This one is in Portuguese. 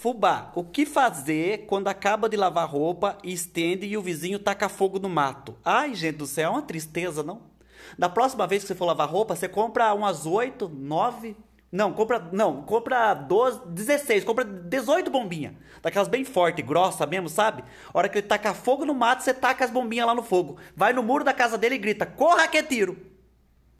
Fubá, o que fazer quando acaba de lavar roupa e estende e o vizinho taca fogo no mato? Ai, gente do céu, é uma tristeza, não? Da próxima vez que você for lavar roupa, você compra umas 8, 9, não, compra, não, compra 12, 16, compra 18 bombinhas. Daquelas bem forte, grossa mesmo, sabe? A hora que ele taca fogo no mato, você taca as bombinhas lá no fogo. Vai no muro da casa dele e grita: "Corra que é tiro!"